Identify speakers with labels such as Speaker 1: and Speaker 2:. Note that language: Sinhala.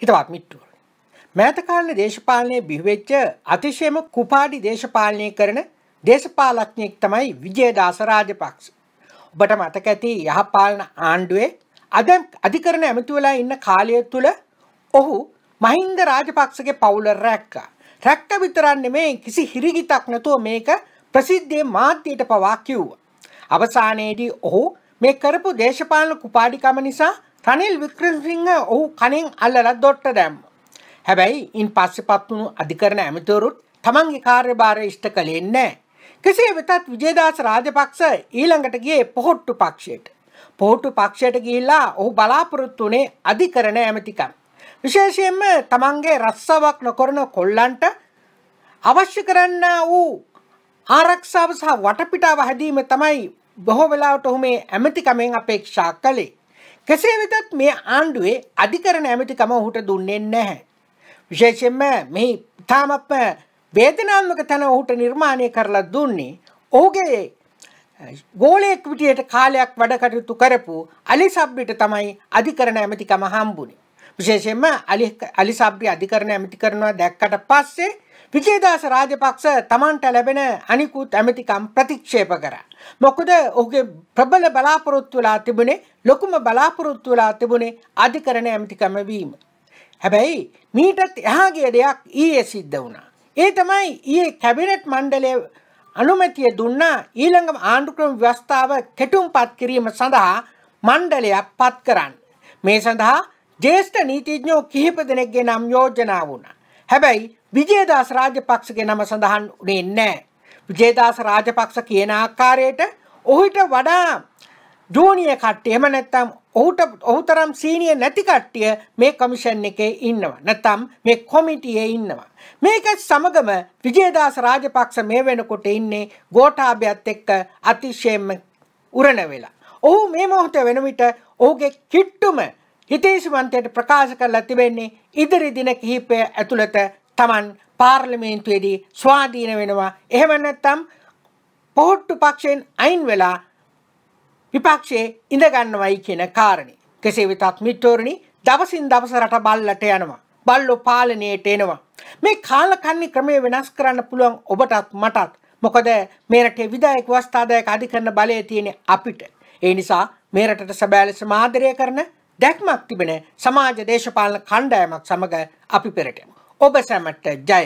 Speaker 1: හිතවත් මිට්ටුව. මෑතකාලන දේශපාලනය බිහිවෙච්ච අතිශයම කුපාඩි දේශපාලනය කරන දේශපාලඥයෙක් තමයි විජේදාස රාජපක්ෂ. ඔබට මතක ඇති යහපාලන ආණ්ඩුවේ අද අධිකරණ ඇමති වෙලා ඉන්න කාලය තුල ඔහු මහින්ද රාජපක්ෂගේ පවුල රැක්කා. රැක්ක විතරක් නෙමෙයි කිසි හිරිගිතක් නැතුව මේක ප්‍රසිද්ධියේ මාධ්‍යයට පවා කිව්වා. අවසානයේදී ඔහු මේ කරපු දේශපාලන කුපාඩිකම නිසා රනිල් වික්‍රමසිංහ ඔහු කණෙන් අල්ලලා දොට්ට දැම්ම. හැබැයි ඉන් පස්සේ පත්වුණු අධිකරණ ඇමතිවරුත් තමන්ගේ කාර්යභාරය ඉෂ්ට කළේ නැහැ. කෙසේ වෙතත් විජේදාස රාජපක්ෂ ඊළඟට ගියේ පොහොට්ටු පක්ෂයට. පොහොට්ටු පක්ෂයට ගිහිල්ලා ඔහු බලාපොරොත්තු වුණේ අධිකරණ ඇමතිකම්. විශේෂයෙන්ම තමන්ගේ රස්සාවක් නොකරන කොල්ලන්ට අවශ්‍ය කරන්න වූ ආරක්ෂාව සහ වටපිටාව හැදීම තමයි බොහෝ වෙලාවට ඔහු මේ ඇමතිකමෙන් අපේක්ෂා කළේ. කෙසේ වෙතත් මේ ආණ්ඩුවේ අධිකරණ ඇමතිකම ඔහුට දුන්නේ නැහැ. විශේෂයෙන්ම මෙහි තාමත් වේදනාත්මක තැන ඔහුට නිර්මාණය කරලා දුන්නේ ඔහුගේ ගෝලයෙක් විටියට කාලයක් වැඩ කටයුතු කරපු අලි සබ්බිට තමයි අධිකරණ ඇමතිකම හම්බුනේ. විශේෂයෙන්ම අලිසාබ්‍රි අධිකරණ ඇමති කරනවා දැක්කට පස්සේ විජේදාස රාජපක්ෂ තමන්ට ලැබෙන අනිකුත් ඇමතිකම් ප්‍රතික්ෂේප කරා. මොකද ඔහුගේ ප්‍රබල බලාපොරොත්තු වෙලා තිබුණේ ලොකුම බලාපොරොත්තු වෙලා තිබුණේ අධිකරණ ඇමතිකම වීම. හැබැයි මීටත් එහා ගිය දෙයක් ඊයේ සිද්ධ වුණා. ඒ තමයි ඊයේ කැබිනට් මණ්ඩලය අනුමැතිය දුන්නා ඊළඟ ආණ්ඩුක්‍රම ව්‍යවස්ථාව කෙටුම්පත් කිරීම සඳහා මණ්ඩලයක් පත් කරන්න. මේ සඳහා ජේෂ්ඨ නීතිඥෝ කිහිප දෙනෙක්ගේ නම් යෝජනා වුණා. හැබැයි විජේදාස රාජපක්ෂගේ නම සඳහන් වුණේ නැහැ. විජේදාස රාජපක්ෂ කියන ආකාරයට ඔහුට වඩා ජූනියර් කට්ටිය එහෙම නැත්නම් ඔහුට ඔහුතරම් සීනියර් නැති කට්ටිය මේ කමිෂන් එකේ ඉන්නවා. නැත්නම් මේ කොමිටියේ ඉන්නවා. මේක සමගම විජේදාස රාජපක්ෂ මේ වෙනකොට ඉන්නේ ගෝඨාභයත් එක්ක අතිශයම උරණ වෙලා. ඔහු මේ මොහොතේ වෙන විට ඔහුගේ කිට්ටුම හිතේශවන්තයට ප්‍රකාශ කරලා තිබෙන්නේ ඉදිරි දින කිහිපය ඇතුළත Taman පාර්ලිමේන්තුවේදී ස්වාධීන වෙනවා එහෙම නැත්නම් පොහොට්ටු පක්ෂයෙන් අයින් වෙලා විපක්ෂයේ ඉඳ ගන්නවයි කියන කාරණේ කෙසේ වෙතත් මිත්‍රෝරණි දවසින් දවස රට බල්ලට යනවා බල්ලෝ පාලනයට එනවා මේ කාලකන්ණි ක්‍රමය වෙනස් කරන්න පුළුවන් ඔබටත් මටත් මොකද මේ රටේ විදායක වස්තාදායක අධිකරණ බලය තියෙන අපිට ඒ නිසා මේ රටට සැබෑ ලෙස ආදරය කරන දැක්මක් තිබෙන සමාජ දේශපාලන කණ්ඩායමක් සමග අපි පෙරටමු. ඔබ සැමට ජය